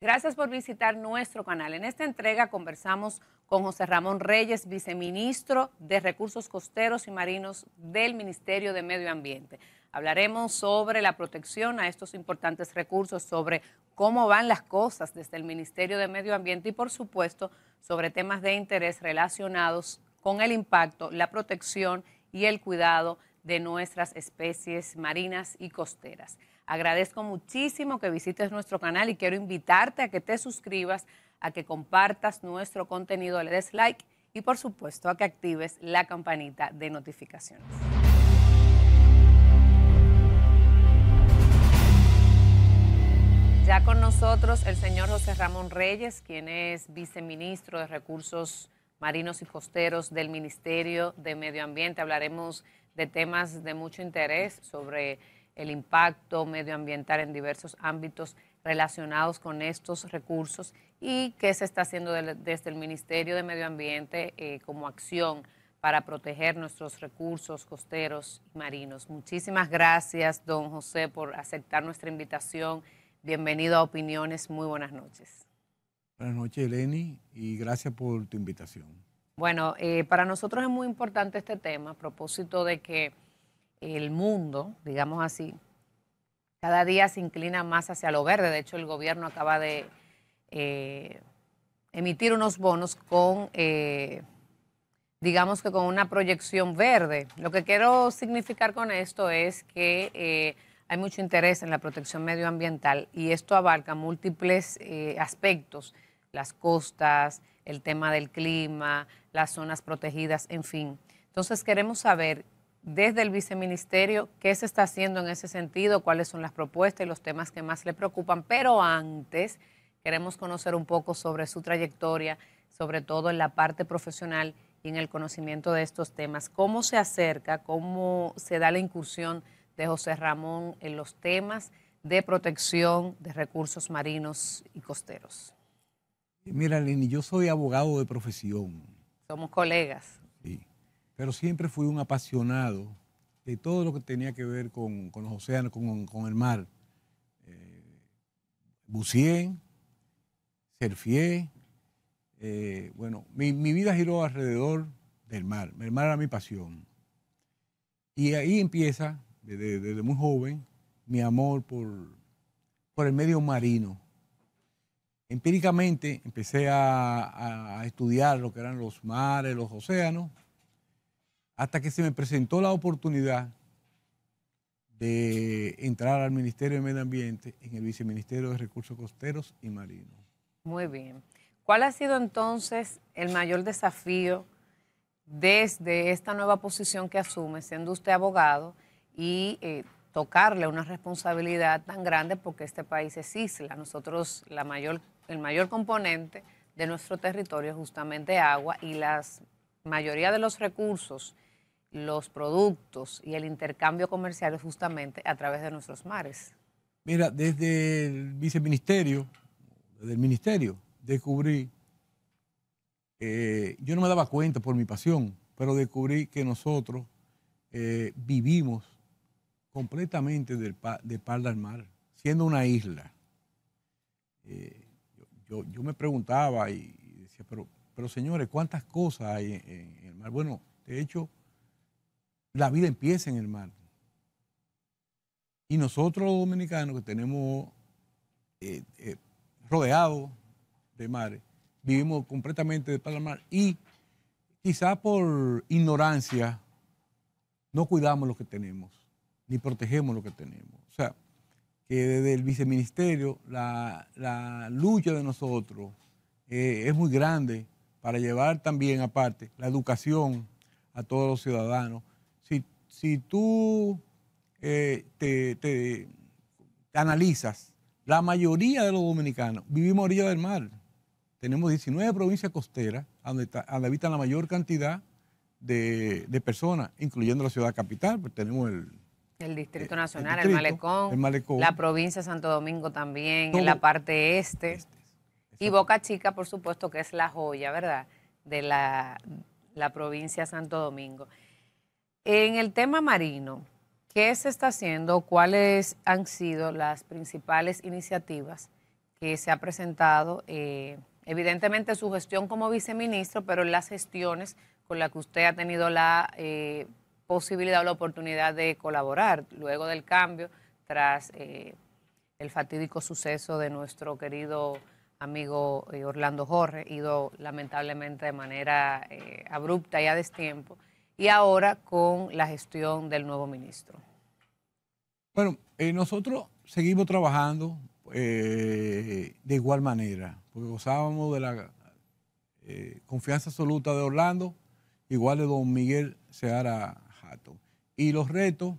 Gracias por visitar nuestro canal. En esta entrega conversamos con José Ramón Reyes, viceministro de Recursos Costeros y Marinos del Ministerio de Medio Ambiente. Hablaremos sobre la protección a estos importantes recursos, sobre cómo van las cosas desde el Ministerio de Medio Ambiente y, por supuesto, sobre temas de interés relacionados con el impacto, la protección y el cuidado de nuestras especies marinas y costeras. Agradezco muchísimo que visites nuestro canal y quiero invitarte a que te suscribas, a que compartas nuestro contenido, le des like y por supuesto a que actives la campanita de notificaciones. Ya con nosotros el señor José Ramón Reyes, quien es viceministro de Recursos Marinos y Costeros del Ministerio de Medio Ambiente. Hablaremos de temas de mucho interés sobre el impacto medioambiental en diversos ámbitos relacionados con estos recursos y qué se está haciendo desde el Ministerio de Medio Ambiente eh, como acción para proteger nuestros recursos costeros y marinos. Muchísimas gracias, don José, por aceptar nuestra invitación. Bienvenido a Opiniones. Muy buenas noches. Buenas noches, Eleni, y gracias por tu invitación. Bueno, eh, para nosotros es muy importante este tema a propósito de que el mundo, digamos así, cada día se inclina más hacia lo verde. De hecho, el gobierno acaba de eh, emitir unos bonos con, eh, digamos que con una proyección verde. Lo que quiero significar con esto es que eh, hay mucho interés en la protección medioambiental y esto abarca múltiples aspectos, las costas, el tema del clima, las zonas protegidas, en fin. Entonces queremos saber desde el viceministerio qué se está haciendo en ese sentido, cuáles son las propuestas y los temas que más le preocupan. Pero antes queremos conocer un poco sobre su trayectoria, sobre todo en la parte profesional y en el conocimiento de estos temas. ¿Cómo se acerca, cómo se da la incursión de José Ramón en los temas de protección de recursos marinos y costeros? Mira, Leni, yo soy abogado de profesión. Somos colegas pero siempre fui un apasionado de todo lo que tenía que ver con, los océanos, con, el mar. Eh, buceé, eh, bueno, mi, vida giró alrededor del mar. El mar era mi pasión. Y ahí empieza, desde, muy joven, mi amor por, el medio marino. Empíricamente empecé a, estudiar lo que eran los mares, los océanos, hasta que se me presentó la oportunidad de entrar al Ministerio de Medio Ambiente en el Viceministerio de Recursos Costeros y Marinos. Muy bien. ¿Cuál ha sido entonces el mayor desafío desde esta nueva posición que asume, siendo usted abogado y eh, tocarle una responsabilidad tan grande porque este país es isla? Nosotros, la mayor, el mayor componente de nuestro territorio es justamente agua y la mayoría de los recursos los productos y el intercambio comercial justamente a través de nuestros mares. Mira, desde el viceministerio, desde el ministerio, descubrí, eh, yo no me daba cuenta por mi pasión, pero descubrí que nosotros eh, vivimos completamente del, de espalda al mar, siendo una isla. Eh, yo, me preguntaba y decía, pero, pero señores, ¿cuántas cosas hay en el mar? Bueno, de hecho, la vida empieza en el mar. Y nosotros los dominicanos que tenemos eh, eh, rodeados de mares, vivimos completamente de mar y quizá por ignorancia no cuidamos lo que tenemos, ni protegemos lo que tenemos. O sea, que desde el viceministerio la, lucha de nosotros eh, es muy grande para llevar también aparte la educación a todos los ciudadanos, si tú eh, te, analizas, la mayoría de los dominicanos vivimos a orilla del mar. Tenemos 19 provincias costeras donde, habitan la mayor cantidad de, personas, incluyendo la ciudad capital, pues tenemos el... Distrito Nacional, el, Malecón, la provincia de Santo Domingo también, en la parte este. este y Boca Chica, por supuesto, que es la joya, ¿verdad? De la, la provincia de Santo Domingo. En el tema marino, ¿qué se está haciendo? ¿Cuáles han sido las principales iniciativas que se ha presentado? Eh, evidentemente su gestión como viceministro, pero las gestiones con las que usted ha tenido la eh, posibilidad o la oportunidad de colaborar luego del cambio tras eh, el fatídico suceso de nuestro querido amigo Orlando Jorge, ido lamentablemente de manera abrupta y a destiempo y ahora con la gestión del nuevo ministro? Bueno, eh, nosotros seguimos trabajando eh, de igual manera, porque gozábamos de la eh, confianza absoluta de Orlando, igual de don Miguel Seara Jato. Y los retos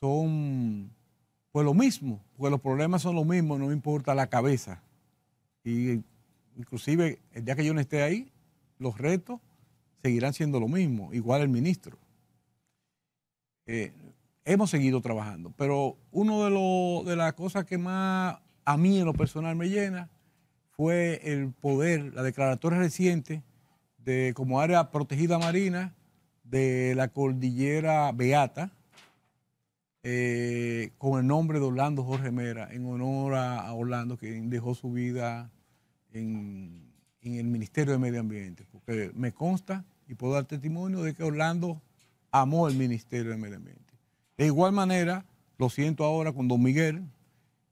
son pues lo mismo, porque los problemas son los mismos, no importa la cabeza. Y inclusive el día que yo no esté ahí, los retos seguirán siendo lo mismo, igual el ministro. Eh, hemos seguido trabajando, pero una de, las cosas que más a mí en lo personal me llena fue el poder, la declaratoria reciente de como área protegida marina de la cordillera Beata, eh, con el nombre de Orlando Jorge Mera, en honor a, Orlando, que dejó su vida en, el Ministerio de Medio Ambiente, porque me consta y puedo dar testimonio de que Orlando amó el Ministerio de Medio Ambiente. De igual manera, lo siento ahora con don Miguel,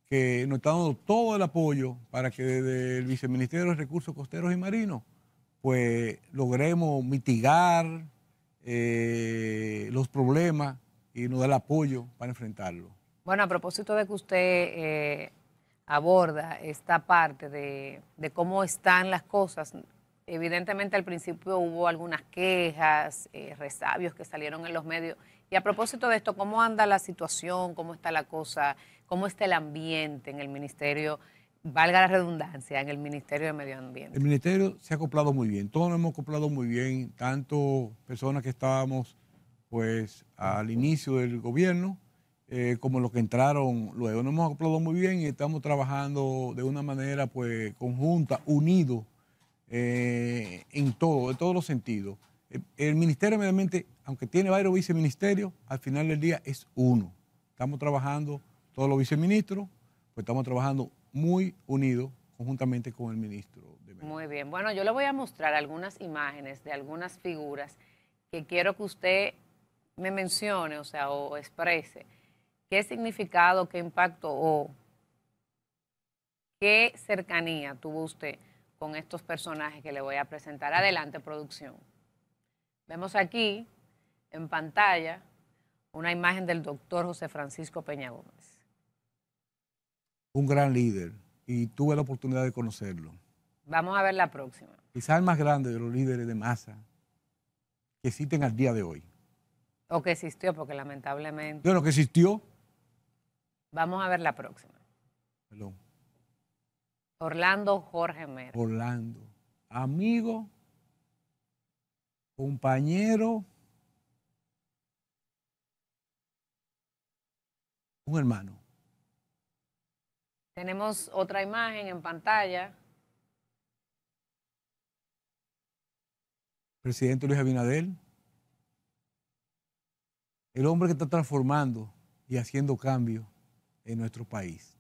que nos está dando todo el apoyo para que desde el Viceministerio de Recursos Costeros y Marinos, pues logremos mitigar eh, los problemas y nos da el apoyo para enfrentarlo. Bueno, a propósito de que usted eh, aborda esta parte de, de cómo están las cosas Evidentemente al principio hubo algunas quejas, eh, resabios que salieron en los medios. Y a propósito de esto, ¿cómo anda la situación? ¿Cómo está la cosa? ¿Cómo está el ambiente en el ministerio? Valga la redundancia, en el Ministerio de Medio Ambiente. El ministerio se ha acoplado muy bien, todos nos hemos acoplado muy bien, tanto personas que estábamos pues al inicio del gobierno, eh, como los que entraron luego. Nos hemos acoplado muy bien y estamos trabajando de una manera pues conjunta, unidos eh, en todo, en todos los sentidos. Eh, el, Ministerio de Medio Ambiente, aunque tiene varios viceministerios, al final del día es uno. Estamos trabajando todos los viceministros, pues estamos trabajando muy unidos conjuntamente con el ministro de Muy bien, bueno, yo le voy a mostrar algunas imágenes de algunas figuras que quiero que usted me mencione, o sea, o exprese qué significado, qué impacto o qué cercanía tuvo usted con estos personajes que le voy a presentar. Adelante, producción. Vemos aquí en pantalla una imagen del doctor José Francisco Peña Gómez. Un gran líder y tuve la oportunidad de conocerlo. Vamos a ver la próxima. Quizás el más grande de los líderes de masa que existen al día de hoy. O que existió, porque lamentablemente. Bueno, que existió. Vamos a ver la próxima. Perdón. Orlando Jorge Mera. Orlando, amigo, compañero, un hermano. Tenemos otra imagen en pantalla. Presidente Luis Abinadel, el hombre que está transformando y haciendo cambio en nuestro país.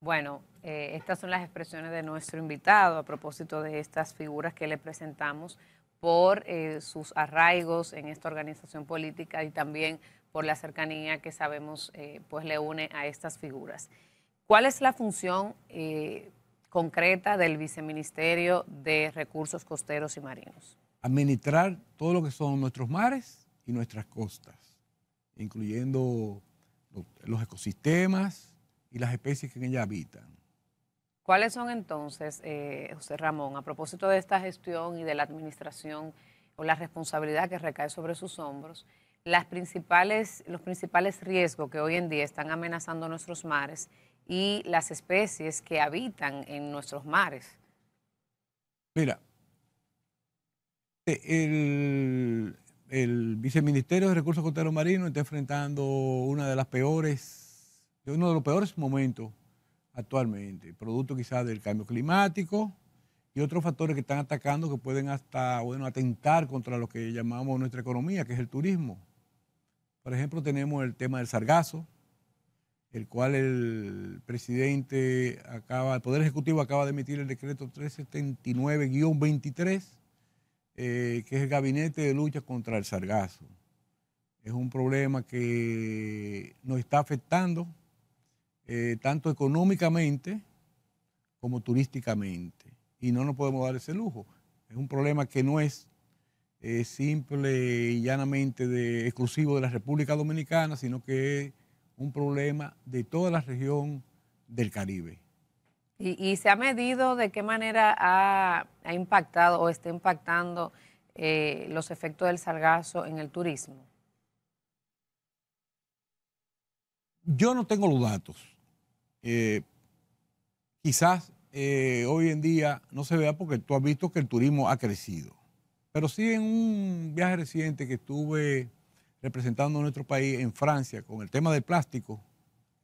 Bueno, eh, estas son las expresiones de nuestro invitado a propósito de estas figuras que le presentamos por eh, sus arraigos en esta organización política y también por la cercanía que sabemos eh, pues le une a estas figuras. ¿Cuál es la función concreta del Viceministerio de Recursos Costeros y Marinos? Administrar todo lo que son nuestros mares y nuestras costas, incluyendo los ecosistemas, y las especies que en ella habitan. ¿Cuáles son entonces, eh, José Ramón, a propósito de esta gestión y de la administración o la responsabilidad que recae sobre sus hombros, las principales, los principales riesgos que hoy en día están amenazando nuestros mares y las especies que habitan en nuestros mares? Mira, eh, el, Viceministerio de Recursos Costeros Marinos está enfrentando una de las peores es uno de los peores momentos actualmente, producto quizás del cambio climático y otros factores que están atacando que pueden hasta, bueno, atentar contra lo que llamamos nuestra economía, que es el turismo. Por ejemplo, tenemos el tema del sargazo, el cual el presidente acaba, el Poder Ejecutivo acaba de emitir el decreto 379-23, eh, que es el Gabinete de Lucha contra el Sargazo. Es un problema que nos está afectando eh, tanto económicamente como turísticamente. Y no nos podemos dar ese lujo. Es un problema que no es eh, simple y llanamente de, exclusivo de la República Dominicana, sino que es un problema de toda la región del Caribe. ¿Y, se ha medido de qué manera ha, impactado o está impactando eh, los efectos del sargazo en el turismo? Yo no tengo los datos. Eh, quizás eh, hoy en día no se vea porque tú has visto que el turismo ha crecido. Pero sí en un viaje reciente que estuve representando a nuestro país en Francia con el tema del plástico,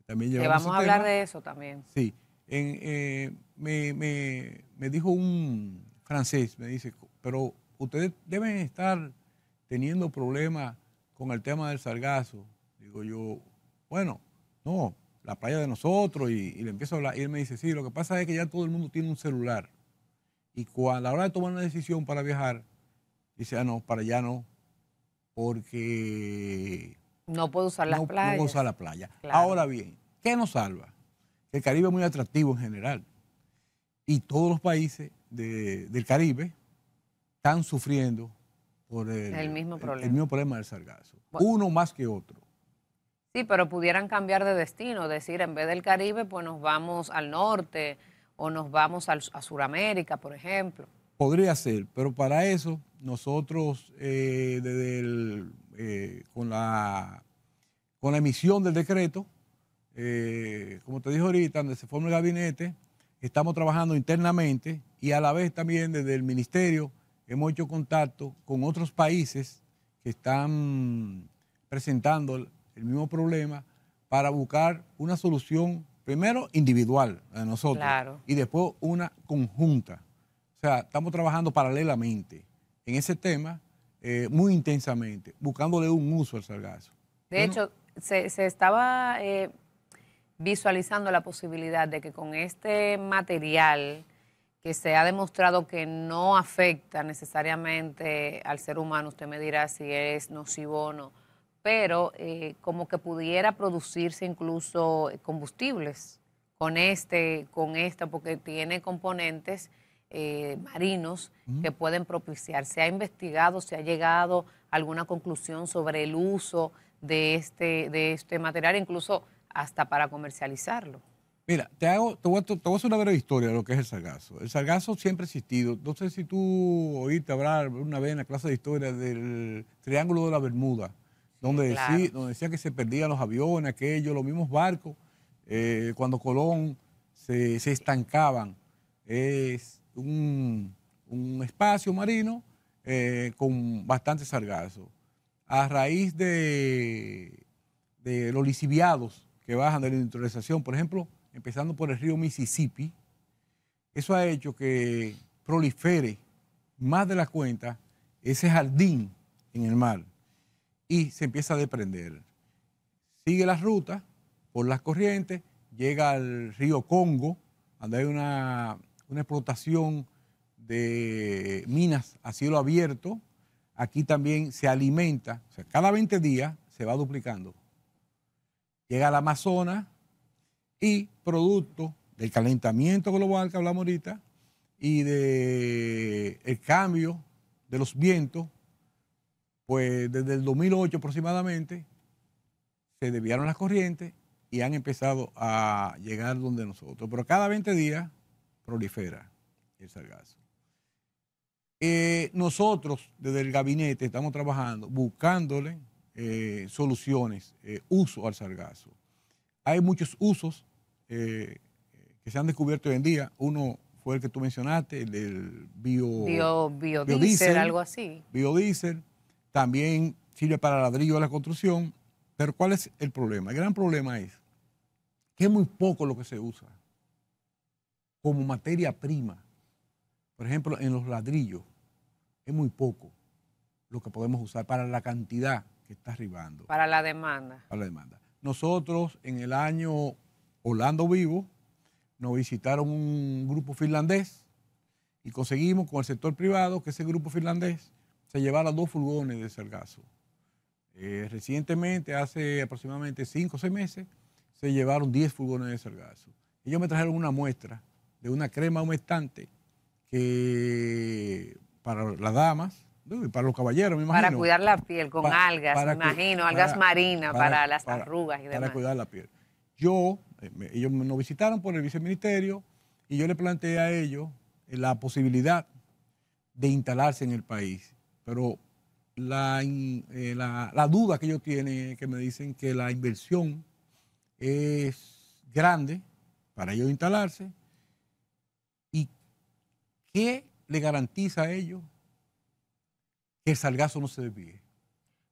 también vamos a hablar de eso también. Sí, en, eh, me, me, me dijo un francés, me dice, pero ustedes deben estar teniendo problemas con el tema del sargazo. Digo yo, bueno, no, la playa de nosotros y, le empiezo a hablar. Y él me dice, sí, lo que pasa es que ya todo el mundo tiene un celular. Y cuando, a la hora de tomar una decisión para viajar, dice, ah, no, para allá no, porque... No puedo usar la playa. No puedo usar la playa. Ahora bien, ¿qué nos salva? El Caribe es muy atractivo en general. Y todos los países del Caribe están sufriendo por el, mismo, problema. del sargazo. Uno más que otro. Sí, pero pudieran cambiar de destino, decir, en vez del Caribe, pues nos vamos al norte o nos vamos a Sudamérica, por ejemplo. Podría ser, pero para eso nosotros eh, desde eh, con, la, con la emisión del decreto, eh, como te dije ahorita, donde se forma el gabinete, estamos trabajando internamente y a la vez también desde el ministerio hemos hecho contacto con otros países que están presentando el mismo problema para buscar una solución, primero individual de nosotros y después una conjunta. O sea, estamos trabajando paralelamente en ese tema eh, muy intensamente, buscándole un uso al sargazo. De hecho, se, estaba eh, visualizando la posibilidad de que con este material que se ha demostrado que no afecta necesariamente al ser humano, usted me dirá si es nocivo o no pero eh, como que pudiera producirse incluso eh, combustibles con este, con esta, porque tiene componentes eh, marinos que pueden propiciar. ¿Se ha investigado, se ha llegado a alguna conclusión sobre el uso de este, de este material, incluso hasta para comercializarlo? Mira, te, hago, te, voy, a hacer una breve historia de lo que es el sargazo. El sargazo siempre ha existido. No sé si tú oíste hablar una vez en la clase de historia del Triángulo de la Bermuda donde, decía que se perdían los aviones, aquellos, los mismos barcos, eh, cuando Colón se, estancaban. Es un, espacio marino eh, con bastante sargazo. A raíz de, de los lisiviados que bajan de la industrialización, por ejemplo, empezando por el río Mississippi, eso ha hecho que prolifere más de la cuenta ese jardín en el mar y se empieza a desprender. Sigue la ruta por las corrientes, llega al río Congo, donde hay una, explotación de minas a cielo abierto. Aquí también se alimenta, o sea, cada 20 días se va duplicando. Llega al Amazonas y producto del calentamiento global que hablamos ahorita y del cambio de los vientos pues desde el 2008 aproximadamente se desviaron las corrientes y han empezado a llegar donde nosotros. Pero cada 20 días prolifera el sargazo. Eh, nosotros desde el gabinete estamos trabajando, buscándole eh, soluciones, eh, uso al sargazo. Hay muchos usos que se han descubierto hoy en día. Uno fue el que tú mencionaste, el del biodiesel, algo así. Biodiesel también sirve para ladrillo de la construcción. Pero ¿cuál es el problema? El gran problema es que es muy poco lo que se usa como materia prima. Por ejemplo, en los ladrillos es muy poco lo que podemos usar para la cantidad que está arribando. Para la demanda. Para la demanda. Nosotros en el año Holando Vivo nos visitaron un grupo finlandés y conseguimos con el sector privado que ese grupo finlandés se llevaron dos furgones de sargazo. Eh, recientemente, hace aproximadamente cinco o seis meses, se llevaron diez furgones de sargazo. Ellos me trajeron una muestra de una crema humectante que para las damas, y para los caballeros, me imagino. Para cuidar la piel con algas, me imagino, algas marinas, para, las arrugas y demás. Para cuidar la piel. Yo, eh, ellos nos visitaron por el viceministerio y yo le planteé a ellos la posibilidad de instalarse en el país pero eh, la, duda que ellos tienen es que me dicen que la inversión es grande para ellos instalarse y qué le garantiza a ellos que el sargazo no se desvíe.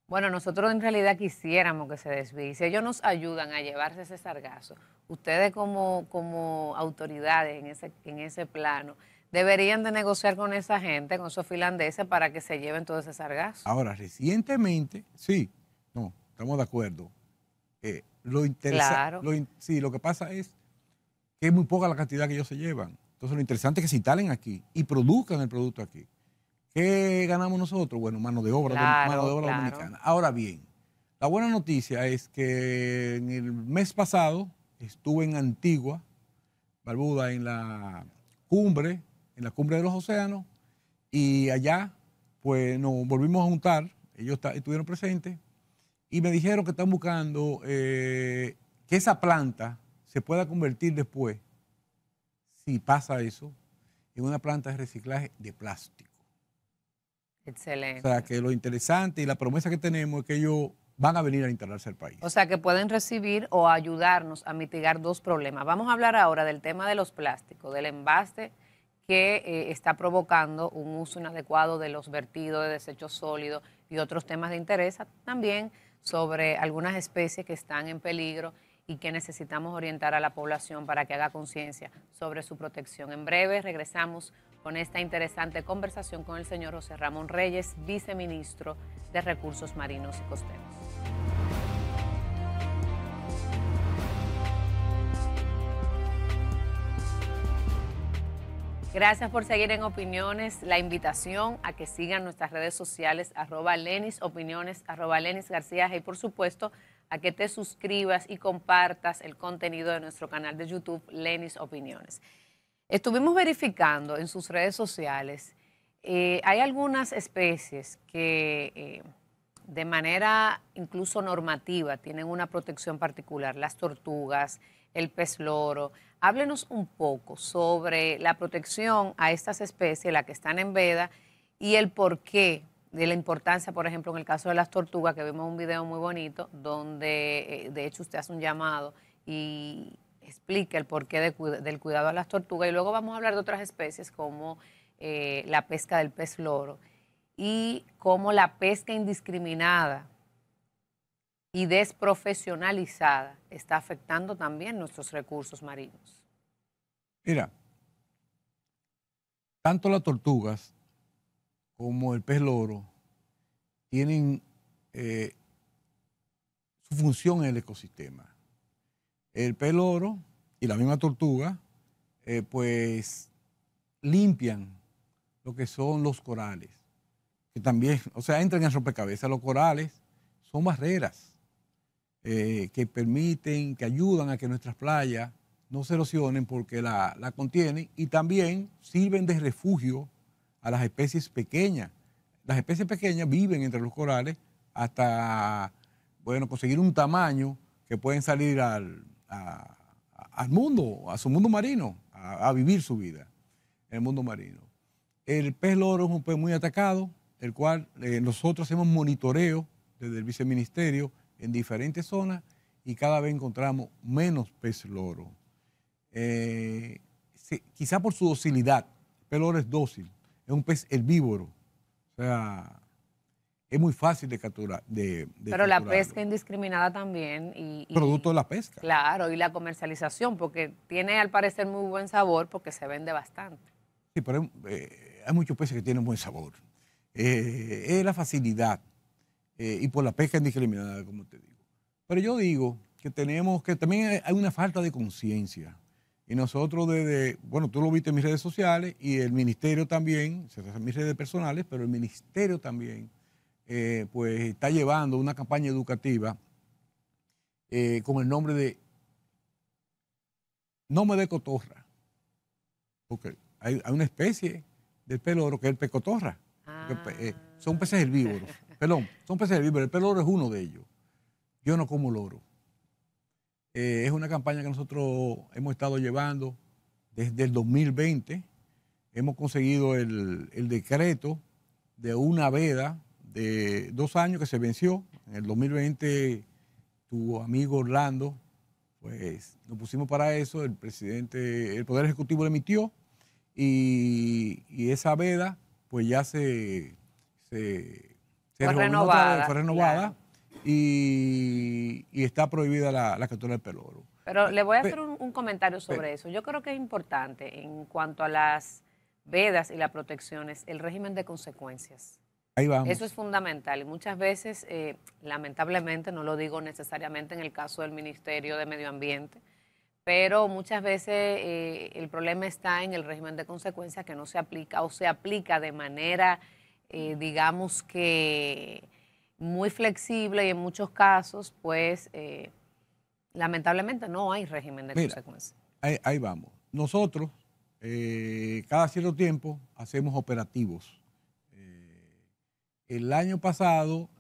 Bueno, nosotros en realidad quisiéramos que se desvíe. Si ellos nos ayudan a llevarse ese sargazo, ustedes como, como autoridades en ese, en ese plano, deberían de negociar con esa gente, con esos finlandeses, para que se lleven todo ese sargazo. Ahora, recientemente, sí, no, estamos de acuerdo. lo interesante, claro. sí, lo que pasa es que es muy poca la cantidad que ellos se llevan. Entonces, lo interesante es que se instalen aquí y produzcan el producto aquí. ¿Qué ganamos nosotros? Bueno, mano de obra, mano de obra dominicana. Ahora bien, la buena noticia es que en el mes pasado estuve en Antigua, Barbuda, en la cumbre la cumbre de los océanos, y allá pues nos volvimos a juntar, ellos estuvieron presentes, y me dijeron que están buscando eh, que esa planta se pueda convertir después, si pasa eso, en una planta de reciclaje de plástico. Excelente. O sea, que lo interesante y la promesa que tenemos es que ellos van a venir a instalarse al país. O sea, que pueden recibir o ayudarnos a mitigar dos problemas. Vamos a hablar ahora del tema de los plásticos, del envase que eh, está provocando un uso inadecuado de los vertidos de desechos sólidos y otros temas de interés, también sobre algunas especies que están en peligro y que necesitamos orientar a la población para que haga conciencia sobre su protección. En breve regresamos con esta interesante conversación con el señor José Ramón Reyes, viceministro de Recursos Marinos y Costeros. Gracias por seguir en Opiniones. La invitación a que sigan nuestras redes sociales, arroba Lenis Opiniones, arroba Lenis García y por supuesto a que te suscribas y compartas el contenido de nuestro canal de YouTube, Lenis Opiniones. Estuvimos verificando en sus redes sociales, eh, hay algunas especies que eh, de manera incluso normativa tienen una protección particular, las tortugas, el pez loro. Háblenos un poco sobre la protección a estas especies, las que están en veda, y el porqué de la importancia, por ejemplo, en el caso de las tortugas, que vimos un video muy bonito, donde eh, de hecho usted hace un llamado y explica el porqué del cuidado a las tortugas. Y luego vamos a hablar de otras especies como eh, la pesca del pez loro y cómo la pesca indiscriminada y desprofesionalizada está afectando también nuestros recursos marinos. Mira, tanto las tortugas como el pez loro tienen eh, su función en el ecosistema. El pez loro y la misma tortuga, eh, pues limpian lo que son los corales, que también, o sea, entran en rompecabezas. Los corales son barreras eh, que permiten, que ayudan a que nuestras playas no se erosionen porque la, contienen y también sirven de refugio a las especies pequeñas. Las especies pequeñas viven entre los corales hasta, bueno, conseguir un tamaño que pueden salir al, mundo, a su mundo marino, a, vivir su vida en el mundo marino. El pez loro es un pez muy atacado, el cual eh, nosotros hacemos monitoreo desde el viceministerio en diferentes zonas y cada vez encontramos menos pez loro. Eh, quizá por su docilidad, el loro es dócil, es un pez herbívoro, o sea, es muy fácil de capturar. De, Pero la pesca indiscriminada también. Y, Producto de la pesca. Claro, y la comercialización, porque tiene al parecer muy buen sabor porque se vende bastante. Sí, pero eh, hay muchos peces que tienen buen sabor. Eh, es la facilidad. Eh, y por la pesca indiscriminada, como te digo. Pero yo digo que tenemos que también hay una falta de conciencia. Y nosotros desde, bueno, tú lo viste en mis redes sociales y el ministerio también, se mis redes personales, pero el ministerio también, eh, pues está llevando una campaña educativa eh, con el nombre de No me de cotorra. Porque hay, una especie del pelo oro que es el pecotorra. Ah. son peces herbívoros. Perdón, son peces de El pez es uno de ellos. Yo no como loro. Eh, es una campaña que nosotros hemos estado llevando desde el 2020. Hemos conseguido el, decreto de una veda de dos años que se venció. En el 2020 tu amigo Orlando, pues nos pusimos para eso, el presidente, el Poder Ejecutivo lo emitió y, esa veda pues ya se, fue renovada. renovada y, está prohibida la, captura del peloro. Pero le voy a hacer un, comentario sobre eso. Yo creo que es importante en cuanto a las vedas y las protecciones, el régimen de consecuencias. Ahí vamos. Eso es fundamental y muchas veces, eh, lamentablemente, no lo digo necesariamente en el caso del Ministerio de Medio Ambiente, pero muchas veces eh, el problema está en el régimen de consecuencias que no se aplica o se aplica de manera eh, digamos que muy flexible y en muchos casos, pues eh, lamentablemente no hay régimen de consecuencia. Ahí, vamos. Nosotros eh, cada cierto tiempo hacemos operativos. el año pasado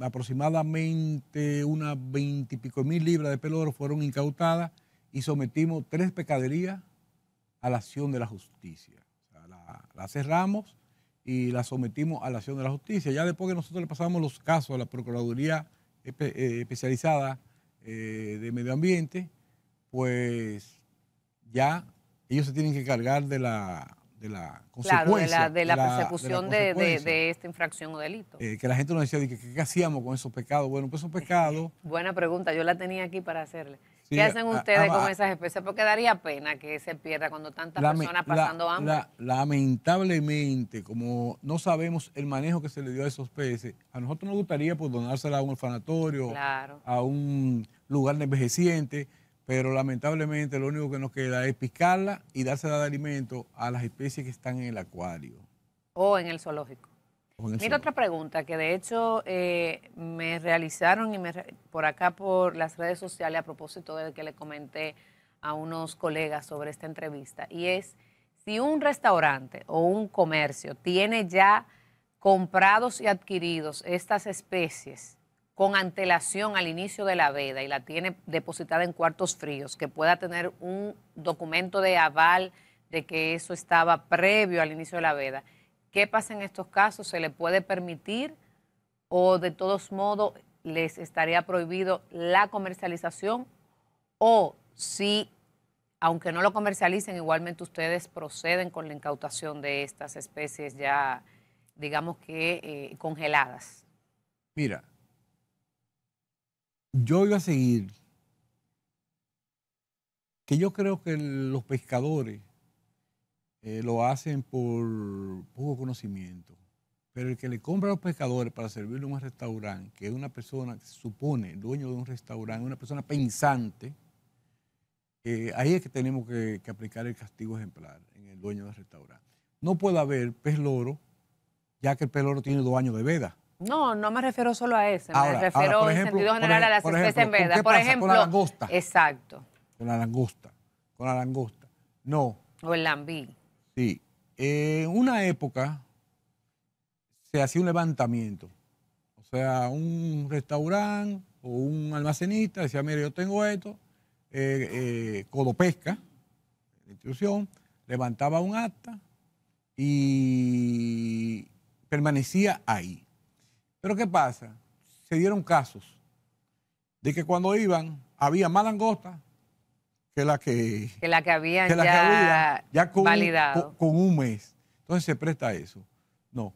aproximadamente unas veintipico mil libras de pelo fueron incautadas y sometimos tres pecaderías a la acción de la justicia. la cerramos y la sometimos a la acción de la justicia. Ya después que nosotros le pasamos los casos a la Procuraduría eh, Especializada eh, de Medio Ambiente, pues ya ellos se tienen que cargar de la, de la consecuencia. de la, persecución de, esta infracción o delito. Eh, que la gente nos decía, ¿qué hacíamos con esos pecados? Bueno, pues esos pecados... Buena pregunta, yo la tenía aquí para hacerle. ¿Qué hacen ustedes con esas especies? Porque daría pena que se pierda cuando tantas personas pasando hambre. lamentablemente, como no sabemos el manejo que se le dio a esos peces, a nosotros nos gustaría pues, donársela a un orfanatorio, a un lugar de envejeciente, pero lamentablemente lo único que nos queda es picarla y dársela de alimento a las especies que están en el acuario. O en el zoológico. Mira otra pregunta que de hecho eh, me realizaron y me, por acá por las redes sociales a propósito de que le comenté a unos colegas sobre esta entrevista y es si un restaurante o un comercio tiene ya comprados y adquiridos estas especies con antelación al inicio de la veda y la tiene depositada en cuartos fríos, que pueda tener un documento de aval de que eso estaba previo al inicio de la veda ¿Qué pasa en estos casos? ¿Se le puede permitir o de todos modos les estaría prohibido la comercialización? ¿O si, aunque no lo comercialicen, igualmente ustedes proceden con la incautación de estas especies ya, digamos que, eh, congeladas? Mira, yo voy a seguir que yo creo que los pescadores eh, lo hacen por poco conocimiento. Pero el que le compra a los pescadores para servirle en un restaurante, que es una persona que se supone dueño de un restaurante, una persona pensante, eh, ahí es que tenemos que, aplicar el castigo ejemplar en el dueño del restaurante. No puede haber pez loro, ya que el pez loro tiene dos años de veda. No, no me refiero solo a ese, me refiero en sentido general a las por en veda. por ejemplo, con la langosta. Exacto. Con la langosta, con la langosta. No. O el lambí. Sí. En una época se hacía un levantamiento. O sea, un restaurante o un almacenista decía, mire, yo tengo esto, eh, eh, Codopesca, la institución, levantaba un acta y permanecía ahí. Pero ¿qué pasa? Se dieron casos de que cuando iban había más que la que, la que habían ya, ya con, Un, con, un mes. Entonces se presta eso. No.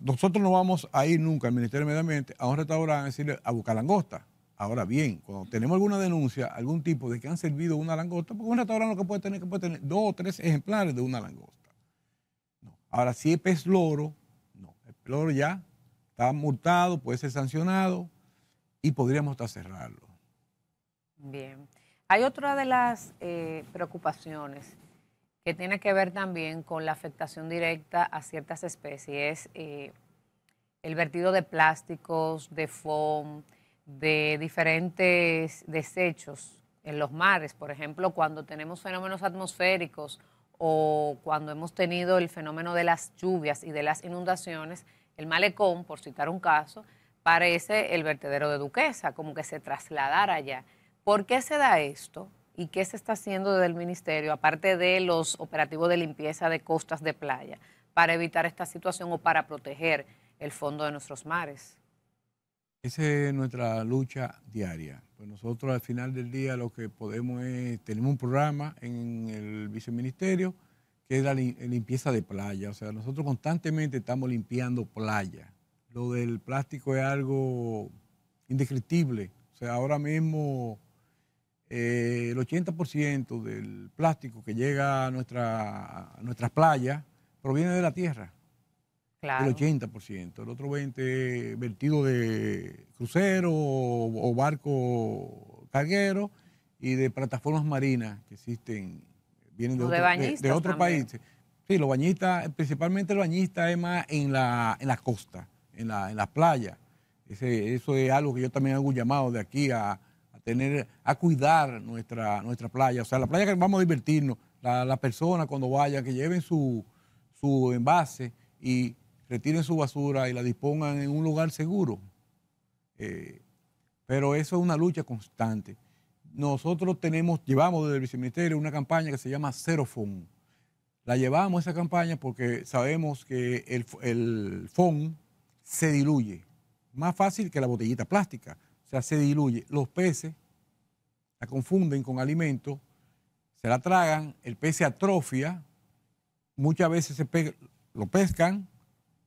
nosotros no vamos a ir nunca al Ministerio de Medio Ambiente a un restaurante a decirle a buscar langosta. Ahora bien, cuando tenemos alguna denuncia, algún tipo de que han servido una langosta, porque un restaurante lo que puede tener, que puede tener dos o tres ejemplares de una langosta. Ahora, si es pez loro, no. El loro ya está multado, puede ser sancionado y podríamos hasta cerrarlo. Bien. Hay otra de las eh, preocupaciones que tiene que ver también con la afectación directa a ciertas especies, eh, el vertido de plásticos, de foam, de diferentes desechos en los mares, por ejemplo, cuando tenemos fenómenos atmosféricos o cuando hemos tenido el fenómeno de las lluvias y de las inundaciones, el malecón, por citar un caso, parece el vertedero de Duquesa, como que se trasladara allá. ¿Por qué se da esto? ¿Y qué se está haciendo desde el ministerio, aparte de los operativos de limpieza de costas de playa, para evitar esta situación o para proteger el fondo de nuestros mares? Esa es nuestra lucha diaria. Pues nosotros al final del día lo que podemos es, tenemos un programa en el viceministerio que es la limpieza de playa. O sea, nosotros constantemente estamos limpiando playa. Lo del plástico es algo indescriptible. O sea, ahora mismo eh, el 80% del plástico que llega a, nuestra, nuestras playas proviene de la tierra. Claro. El 80%. El otro 20% vertido de crucero o, barcos barco carguero y de plataformas marinas que existen, vienen de, otros otro países. Sí, los bañistas, principalmente los bañistas es más en la, costa, en, la, en las playas. eso es algo que yo también hago un llamado de aquí a, tener, a cuidar nuestra, nuestra playa. O sea, la playa que vamos a divertirnos, las la personas cuando vayan, que lleven su, envase y retiren su basura y la dispongan en un lugar seguro. Eh, pero eso es una lucha constante. Nosotros tenemos, llevamos desde el viceministerio una campaña que se llama Cero FON. La llevamos esa campaña porque sabemos que el, el FON se diluye. Más fácil que la botellita plástica. O sea, se diluye. Los peces la confunden con alimento, se la tragan, el pez se atrofia, muchas veces lo pescan,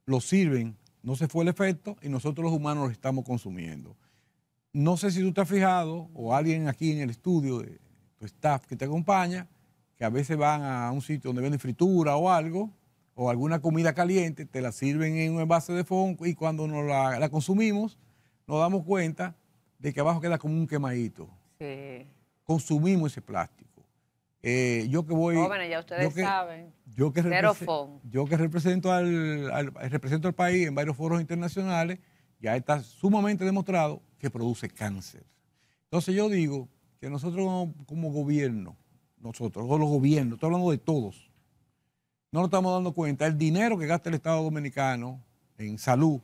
lo sirven, no se fue el efecto y nosotros los humanos lo estamos consumiendo. No sé si tú te has fijado o alguien aquí en el estudio de tu staff que te acompaña, que a veces van a un sitio donde venden fritura o algo, o alguna comida caliente, te la sirven en un envase de fondo y cuando nos la, la consumimos nos damos cuenta de que abajo queda como un quemadito. Consumimos ese plástico. Eh, yo que voy. yo que, Yo que, represento, yo al, represento al país en varios foros internacionales, ya está sumamente demostrado que produce cáncer. Entonces yo digo que nosotros como, gobierno, nosotros, los gobiernos, estoy hablando de todos, no nos estamos dando cuenta el dinero que gasta el Estado Dominicano en salud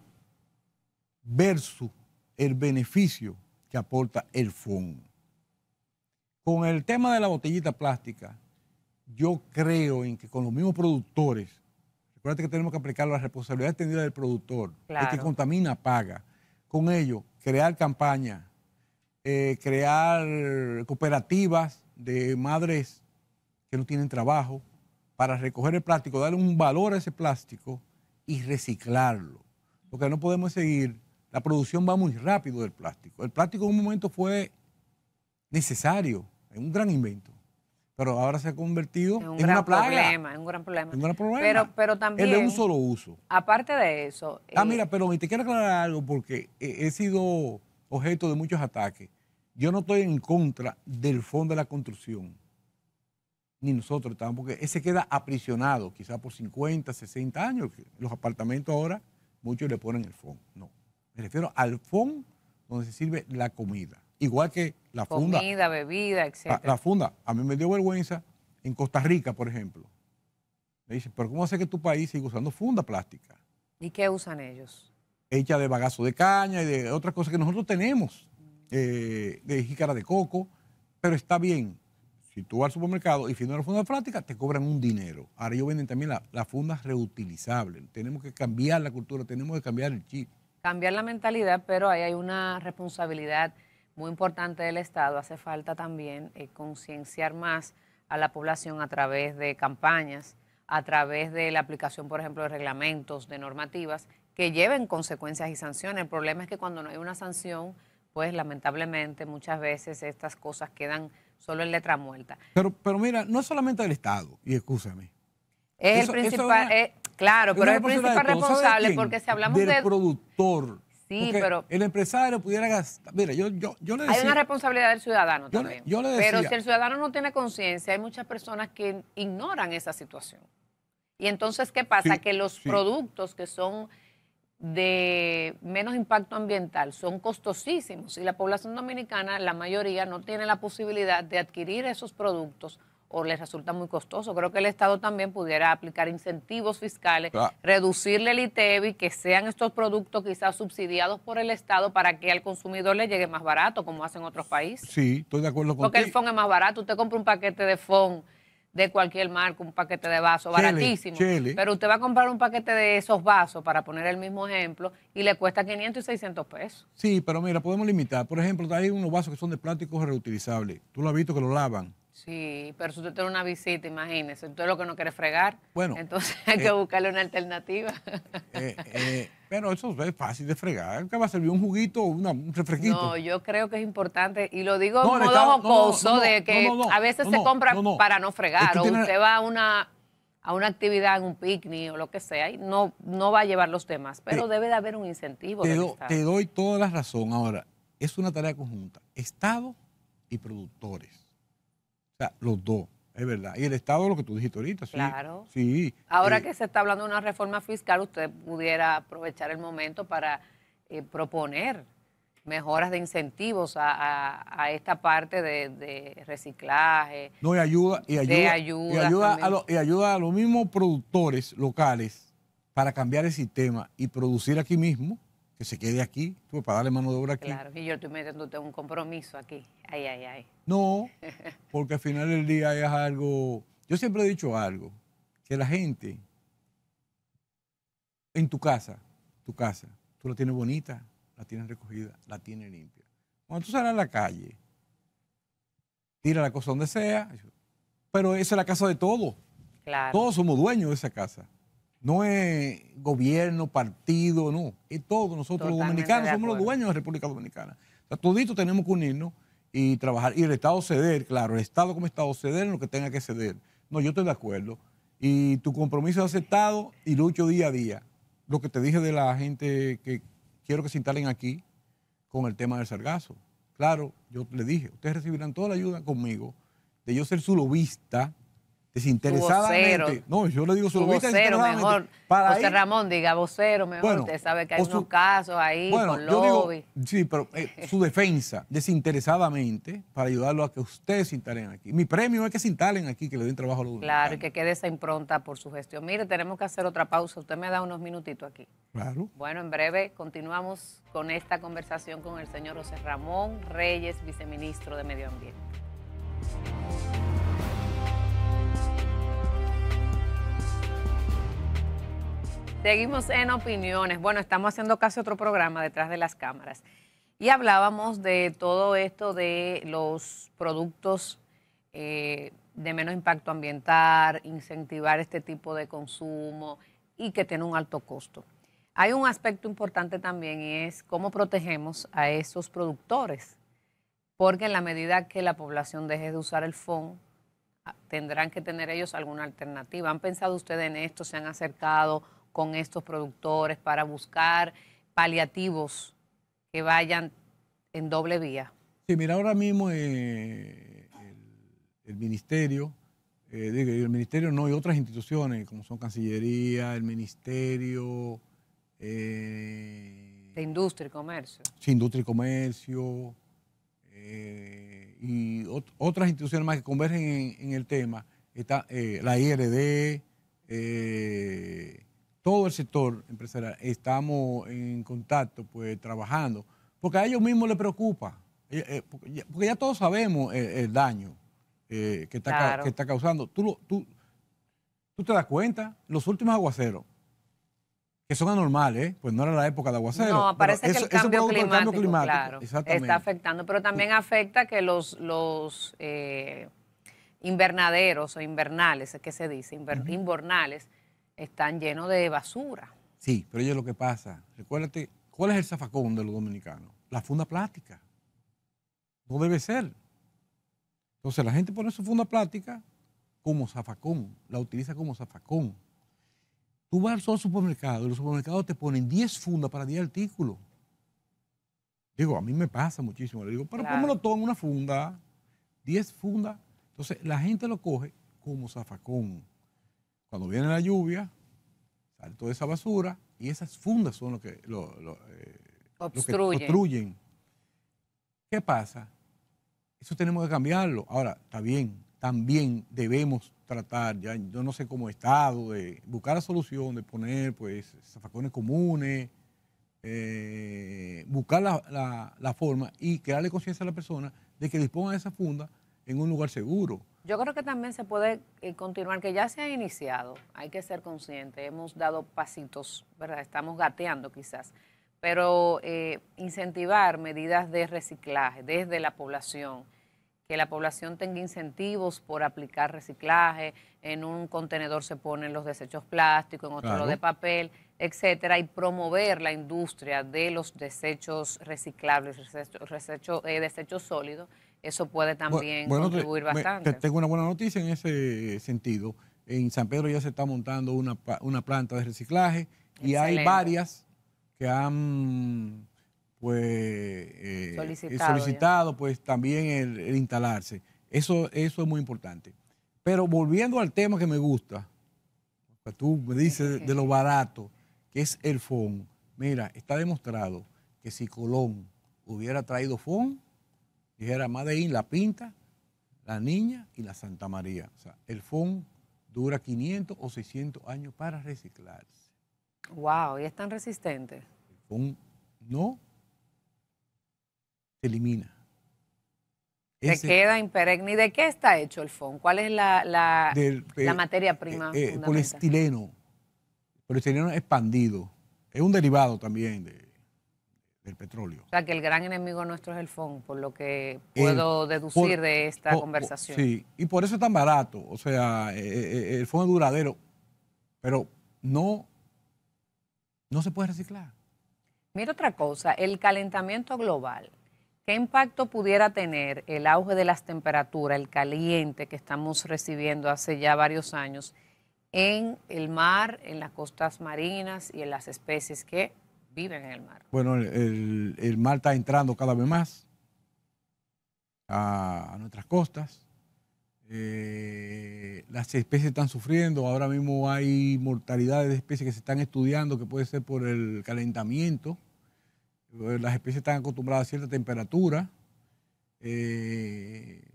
versus el beneficio que aporta el fondo. Con el tema de la botellita plástica, yo creo en que con los mismos productores, recuerda que tenemos que aplicar la responsabilidad extendida del productor, el que contamina paga. Con ello, crear campañas, eh, crear cooperativas de madres que no tienen trabajo para recoger el plástico, darle un valor a ese plástico y reciclarlo. Porque no podemos seguir, la producción va muy rápido del plástico. El plástico en un momento fue necesario, es un gran invento. Pero ahora se ha convertido en, un gran una plaga. Problema, un gran problema. Un gran problema. Pero, pero también. Es de un solo uso. Aparte de eso. Ah, eh, mira, pero te quiero aclarar algo porque he sido objeto de muchos ataques. Yo no estoy en contra del fondo de la construcción ni nosotros tampoco, porque ese queda aprisionado, quizás por 50, 60 años. Los apartamentos ahora, muchos le ponen el fondo. No, me refiero al fondo donde se sirve la comida igual que la funda. Comida, bebida, etc. La, funda. A mí me dio vergüenza en Costa Rica, por ejemplo. Me dice, pero ¿cómo hace que tu país siga usando funda plástica? ¿Y qué usan ellos? Hecha de bagazo de caña y de otras cosas que nosotros tenemos, mm. eh, de jícara de coco, pero está bien. Si tú vas al supermercado y no la funda plástica, te cobran un dinero. Ahora ellos venden también las la fundas reutilizables. Tenemos que cambiar la cultura, tenemos que cambiar el chip. Cambiar la mentalidad, pero ahí hay una responsabilidad muy importante del Estado, hace falta también eh, concienciar más a la población a través de campañas, a través de la aplicación, por ejemplo, de reglamentos, de normativas que lleven consecuencias y sanciones. El problema es que cuando no hay una sanción, pues lamentablemente muchas veces estas cosas quedan solo en letra muerta. Pero, pero mira, no es solamente del Estado, y escúchame. Es el principal, eh, claro, pero el principal responsable, porque si hablamos del de, productor el empresario pudiera gastar. Mira, yo, yo, le decía. Hay una responsabilidad del ciudadano también. pero si el ciudadano no tiene conciencia, hay muchas personas que ignoran esa situación. Y entonces, ¿qué pasa? que los productos que son de menos impacto ambiental son costosísimos y la población dominicana, la mayoría, no tiene la posibilidad de adquirir esos productos o les resulta muy costoso. Creo que el Estado también pudiera aplicar incentivos fiscales, reducirle el ITEBI, que sean estos productos quizás subsidiados por el Estado para que al consumidor le llegue más barato, como hacen otros países. Sí, estoy de acuerdo con Porque el FON es más barato. Usted compra un paquete de FON de cualquier marca, un paquete de vaso, baratísimo. Pero usted va a comprar un paquete de esos vasos, para poner el mismo ejemplo, y le cuesta 500 y 600 pesos. Sí, pero mira, podemos limitar. Por ejemplo, hay unos vasos que son de plástico reutilizable Tú lo has visto que lo lavan Sí, pero si usted tiene una visita, imagínese, usted lo que no quiere fregar, bueno, entonces hay que eh, buscarle una alternativa. pero eh, eh, eso es fácil de fregar, que va a servir un juguito o un refresquito. No, yo creo que es importante, y lo digo no, en modo de que a veces se compra para no fregar, o usted va a una, a una actividad, en un picnic o lo que sea, y no, no va a llevar los temas, pero debe de haber un incentivo. Te, te doy toda la razón. Ahora, es una tarea conjunta, Estado y productores los dos. Es verdad. Y el Estado, lo que tú dijiste ahorita, sí. Claro. Ahora eh, que se está hablando de una reforma fiscal, usted pudiera aprovechar el momento para eh, proponer mejoras de incentivos a, esta parte de, reciclaje. No, y ayuda, y y ayuda a y ayuda a los mismos productores locales para cambiar el sistema y producir aquí mismo que se quede aquí, tú, para darle mano de obra aquí. Claro, y yo estoy metiéndote un compromiso aquí. Ay, ay, ay. No, porque al final del día es algo. Yo siempre he dicho algo, que la gente en tu casa, tu casa, tú la tienes bonita, la tienes recogida, la tienes limpia. Cuando tú sales a la calle, tira la cosa donde sea, pero esa es la casa de todos. Todos somos dueños de esa casa. No es gobierno, partido, no. Es todo. Nosotros los dominicanos somos los dueños de la República Dominicana. O sea, tenemos que unirnos y trabajar. Y el Estado ceder, claro, el Estado como Estado ceder en lo que tenga que ceder. No, yo estoy de acuerdo. Y tu compromiso es aceptado y lucho día a día. Lo que te dije de la gente que quiero que se instalen aquí con el tema del sargazo. Claro, yo le dije, ustedes recibirán toda la ayuda conmigo de yo ser su lobista desinteresadamente. No, yo le digo su vocero mejor. José Ramón diga vocero mejor. usted sabe que hay unos casos ahí con lobby. sí, pero eh, su defensa desinteresadamente para ayudarlo a que ustedes se instalen aquí. Mi premio es que se instalen aquí, que le den trabajo a los Claro, y que quede esa impronta por su gestión. Mire, tenemos que hacer otra pausa. Usted me da unos minutitos aquí. Claro. Bueno, en breve continuamos con esta conversación con el señor José Ramón Reyes, viceministro de Medio Ambiente. Seguimos en opiniones. Bueno, estamos haciendo casi otro programa detrás de las cámaras. Y hablábamos de todo esto de los productos eh, de menos impacto ambiental, incentivar este tipo de consumo y que tiene un alto costo. Hay un aspecto importante también y es cómo protegemos a esos productores, porque en la medida que la población deje de usar el fondo tendrán que tener ellos alguna alternativa. ¿Han pensado ustedes en esto? ¿Se han acercado? con estos productores para buscar paliativos que vayan en doble vía? Sí, mira, ahora mismo eh, el, ministerio, eh, digo, el ministerio no, y otras instituciones como son Cancillería, el ministerio... Eh, de industria y comercio. Sí, industria y comercio y otras instituciones más que convergen en, el tema. Está la IRD, eh, todo el sector empresarial estamos en contacto, pues trabajando, porque a ellos mismos les preocupa, eh, eh, porque ya todos sabemos eh, el, daño que, está, causando. Tú, tú, tú te das cuenta, los últimos aguaceros, que son anormales, pues no era la época de aguacero. No, parece que el, cambio climático, está afectando, pero también afecta que los, los invernaderos o invernales, ¿qué se dice? Invernales están llenos de basura. Sí, pero ellos lo que pasa, recuérdate, ¿cuál es el zafacón de los dominicanos? La funda plástica. No debe ser. Entonces la gente pone su funda plástica como zafacón, la utiliza como zafacón. Tú vas al supermercado y los supermercados te ponen 10 fundas para 10 artículos. Digo, a mí me pasa muchísimo. Le digo, pero claro. todo en una funda, 10 fundas. Entonces la gente lo coge como zafacón. Cuando viene la lluvia, sale toda esa basura y esas fundas son lo que, lo, eh, obstruyen. ¿Qué pasa? Eso tenemos que cambiarlo. Ahora, está bien, también debemos tratar, ya yo no sé cómo Estado, de buscar la solución, de poner pues zafacones comunes, eh, buscar la, la, forma y crearle conciencia a la persona de que disponga de esa funda en un lugar seguro. Yo creo que también se puede eh, continuar, que ya se ha iniciado, hay que ser consciente, hemos dado pasitos, ¿verdad? Estamos gateando quizás, pero eh, incentivar medidas de reciclaje desde la población, que la población tenga incentivos por aplicar reciclaje, en un contenedor se ponen los desechos plásticos, en otro de papel, etcétera, y promover la industria de los desechos reciclables, eh, desechos sólidos eso puede también contribuir bastante. tengo una buena noticia en ese sentido. En San Pedro ya se está montando una, planta de reciclaje y hay varias que han pues eh, solicitado, pues también el, instalarse. Eso, eso es muy importante. Pero volviendo al tema que me gusta, tú me dices de lo barato, que es el FON. Mira, está demostrado que si Colón hubiera traído FON, dijera Madeín, La Pinta, La Niña y la Santa María. O sea, el FON dura 500 o 600 años para reciclarse. ¡Wow! ¿Y es tan resistente? El FON no se elimina. Se queda imperegne. ¿Y de qué está hecho el FON? ¿Cuál es la, eh, la, materia prima? Eh, eh, expandido. Es un derivado también de, el petróleo. O sea, que el gran enemigo nuestro es el fondo, por lo que eh, puedo deducir de esta conversación. sí, y por eso es tan barato. O sea, eh, eh, el fondo es duradero, pero no, no se puede reciclar. Mira otra cosa, el calentamiento global. ¿Qué impacto pudiera tener el auge de las temperaturas, el caliente que estamos recibiendo hace ya varios años en el mar, en las costas marinas y en las especies que viven en el mar. Bueno, el, mar está entrando cada vez más a, nuestras costas. Eh, las especies están sufriendo, ahora mismo hay mortalidades de especies que se están estudiando, que puede ser por el calentamiento. Eh, las especies están acostumbradas a cierta temperatura. Eh,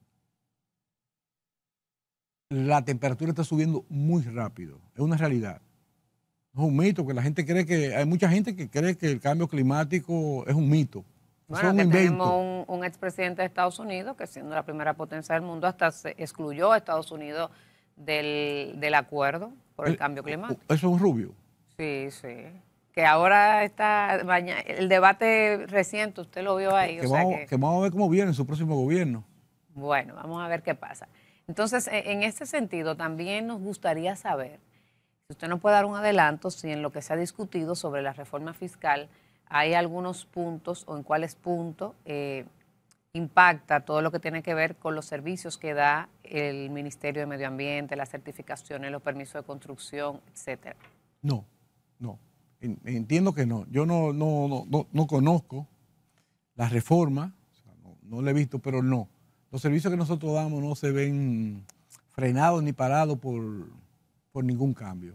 la temperatura está subiendo muy rápido, es una realidad es un mito, que la gente cree que, hay mucha gente que cree que el cambio climático es un mito. Bueno, es un que tenemos un, expresidente de Estados Unidos que siendo la primera potencia del mundo hasta excluyó a Estados Unidos del, acuerdo por el, cambio eh, oh, climático. Eso es un rubio. Sí, sí. Que ahora está, el debate reciente, usted lo vio ahí. Que, vamos, a ver cómo viene su próximo gobierno. Bueno, vamos a ver qué pasa. Entonces, e, en este sentido, también nos gustaría saber si usted no puede dar un adelanto, si en lo que se ha discutido sobre la reforma fiscal hay algunos puntos o en cuáles puntos eh, impacta todo lo que tiene que ver con los servicios que da el Ministerio de Medio Ambiente, las certificaciones, los permisos de construcción, etcétera. No, no. Entiendo que no. Yo no, no, no, no, conozco la reforma, no, no la he visto, pero no. Los servicios que nosotros damos no se ven frenados ni parados por por ningún cambio.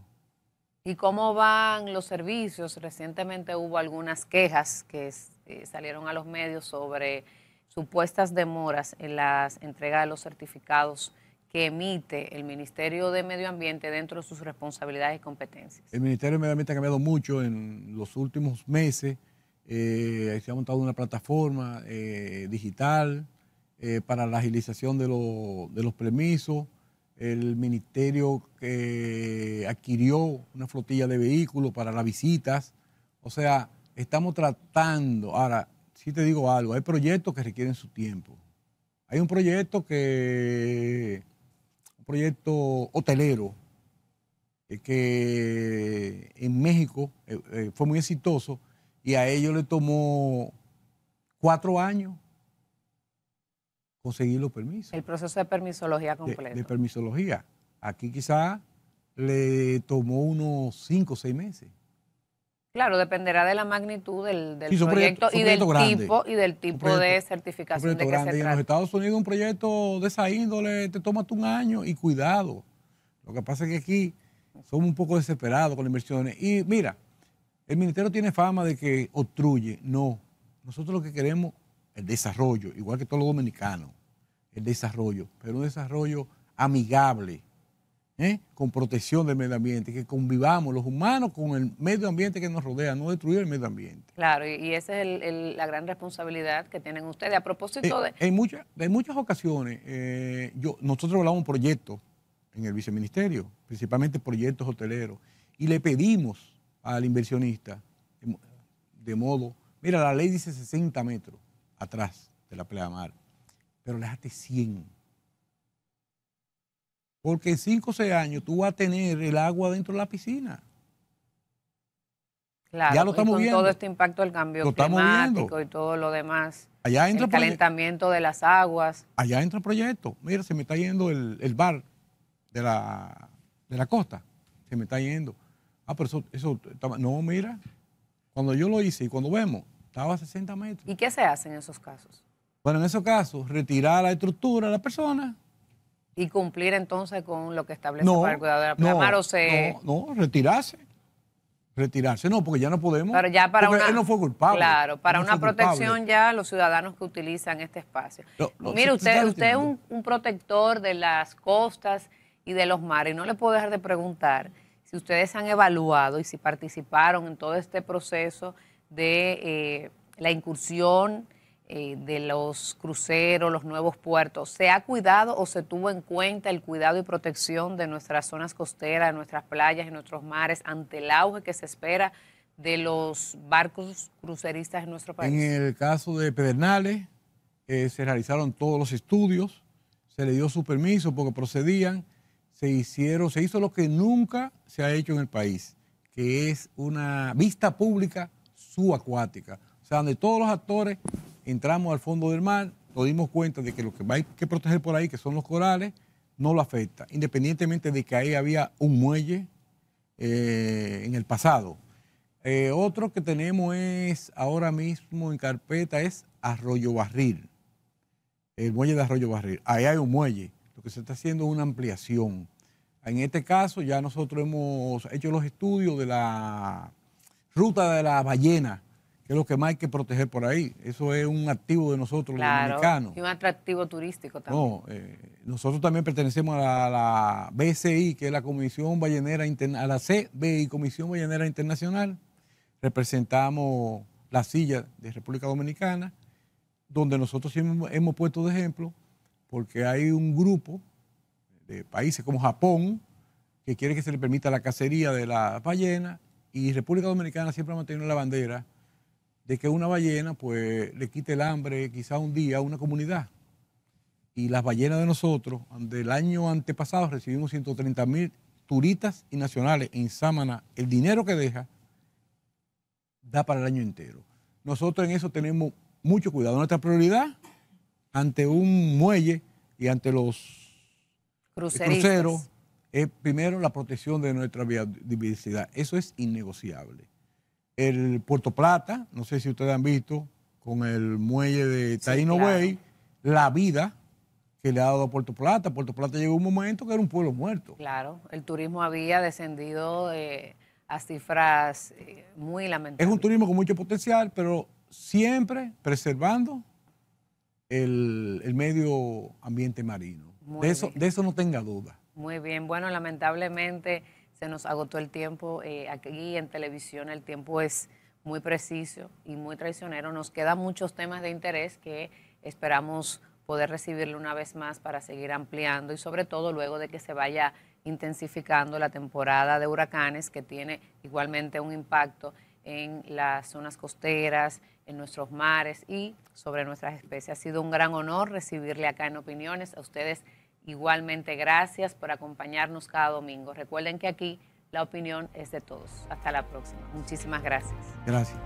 ¿Y cómo van los servicios? Recientemente hubo algunas quejas que eh, salieron a los medios sobre supuestas demoras en las entrega de los certificados que emite el Ministerio de Medio Ambiente dentro de sus responsabilidades y competencias. El Ministerio de Medio Ambiente ha cambiado mucho en los últimos meses. Eh, se ha montado una plataforma eh, digital para la agilización de los permisos el ministerio que adquirió una flotilla de vehículos para las visitas. O sea, estamos tratando. Ahora, si te digo algo, hay proyectos que requieren su tiempo. Hay un proyecto que, un proyecto hotelero, eh, que en México eh, eh, fue muy exitoso y a ellos le tomó cuatro años conseguir los permisos. El proceso de permisología completo. De, permisología. Aquí quizá le tomó unos cinco o seis meses. Claro, dependerá de la magnitud del, proyecto, y del tipo y del tipo de certificación de que se trata. en los Estados Unidos un proyecto de esa índole te toma un año y cuidado. Lo que pasa es que aquí somos un poco desesperados con las inversiones. Y mira, el ministerio tiene fama de que obstruye. No, nosotros lo que queremos el desarrollo, igual que todos los dominicanos, el desarrollo, pero un desarrollo amigable, ¿eh? con protección del medio ambiente, que convivamos los humanos con el medio ambiente que nos rodea, no destruir el medio ambiente. Claro, y esa es la gran responsabilidad que tienen ustedes. A propósito eh, de... en, muchas, muchas ocasiones, eh, yo, nosotros hablamos proyectos en el viceministerio, principalmente proyectos hoteleros, y le pedimos al inversionista, de modo, mira, la ley dice 60 metros, atrás de la playa mar. pero déjate 100. Porque en 5 o 6 años tú vas a tener el agua dentro de la piscina. Claro, ya lo estamos y viendo. todo este impacto del cambio climático y todo lo demás. Allá entra el calentamiento de las aguas. Allá entra el proyecto. Mira, se me está yendo el, bar de la, costa. Se me está yendo. Ah, pero eso, eso, no, mira, cuando yo lo hice y cuando vemos, a 60 metros. ¿Y qué se hace en esos casos? Bueno, en esos casos, retirar la estructura de la persona. ¿Y cumplir entonces con lo que establece el cuidador de la No, no, no, retirarse. Retirarse, no, porque ya no podemos. Pero ya para una, él no fue culpable. Claro, para una protección ya a los ciudadanos que utilizan este espacio. Mire, usted, usted es un, protector de las costas y de los mares. No le puedo dejar de preguntar si ustedes han evaluado y si participaron en todo este proceso de eh, la incursión eh, de los cruceros, los nuevos puertos, ¿se ha cuidado o se tuvo en cuenta el cuidado y protección de nuestras zonas costeras, de nuestras playas de nuestros mares ante el auge que se espera de los barcos cruceristas en nuestro país? En el caso de Pedernales, eh, se realizaron todos los estudios, se le dio su permiso porque procedían, se hicieron, se hizo lo que nunca se ha hecho en el país, que es una vista pública subacuática. O sea, donde todos los actores entramos al fondo del mar, nos dimos cuenta de que lo que hay que proteger por ahí, que son los corales, no lo afecta, independientemente de que ahí había un muelle eh, en el pasado. Eh, otro que tenemos es ahora mismo en carpeta es Arroyo Barril, el muelle de Arroyo Barril. Ahí hay un muelle, lo que se está haciendo es una ampliación. En este caso ya nosotros hemos hecho los estudios de la ruta de la ballena, que es lo que más hay que proteger por ahí. Eso es un activo de nosotros, los dominicanos. Y un atractivo turístico también. No, eh, nosotros también pertenecemos a la, BCI, que es la Comisión Ballenera Internacional, a la CBI, Comisión Ballenera Internacional. Representamos la silla de República Dominicana, donde nosotros siempre hemos puesto de ejemplo, porque hay un grupo de países como Japón que quiere que se le permita la cacería de la ballena y República Dominicana siempre ha mantenido la bandera de que una ballena pues le quite el hambre quizá un día a una comunidad. Y las ballenas de nosotros, del año antepasado recibimos 130 mil turistas y nacionales en Sámana. El dinero que deja da para el año entero. Nosotros en eso tenemos mucho cuidado. Nuestra prioridad ante un muelle y ante los cruceros es primero la protección de nuestra biodiversidad. Eso es innegociable. El Puerto Plata, no sé si ustedes han visto, con el muelle de Taino Bay, la vida que le ha dado a Puerto Plata. Puerto Plata llegó un momento que era un pueblo muerto. Claro, el turismo había descendido eh, a cifras eh, muy lamentables. Es un turismo con mucho potencial, pero siempre preservando el, medio ambiente marino. eso, de eso no tenga duda. Muy bien, bueno, lamentablemente se nos agotó el tiempo eh, aquí en televisión, el tiempo es muy preciso y muy traicionero. Nos quedan muchos temas de interés que esperamos poder recibirle una vez más para seguir ampliando y sobre todo luego de que se vaya intensificando la temporada de huracanes que tiene igualmente un impacto en las zonas costeras, en nuestros mares y sobre nuestras especies. Ha sido un gran honor recibirle acá en Opiniones a ustedes. Igualmente, gracias por acompañarnos cada domingo. Recuerden que aquí la opinión es de todos. Hasta la próxima. Muchísimas gracias. Gracias.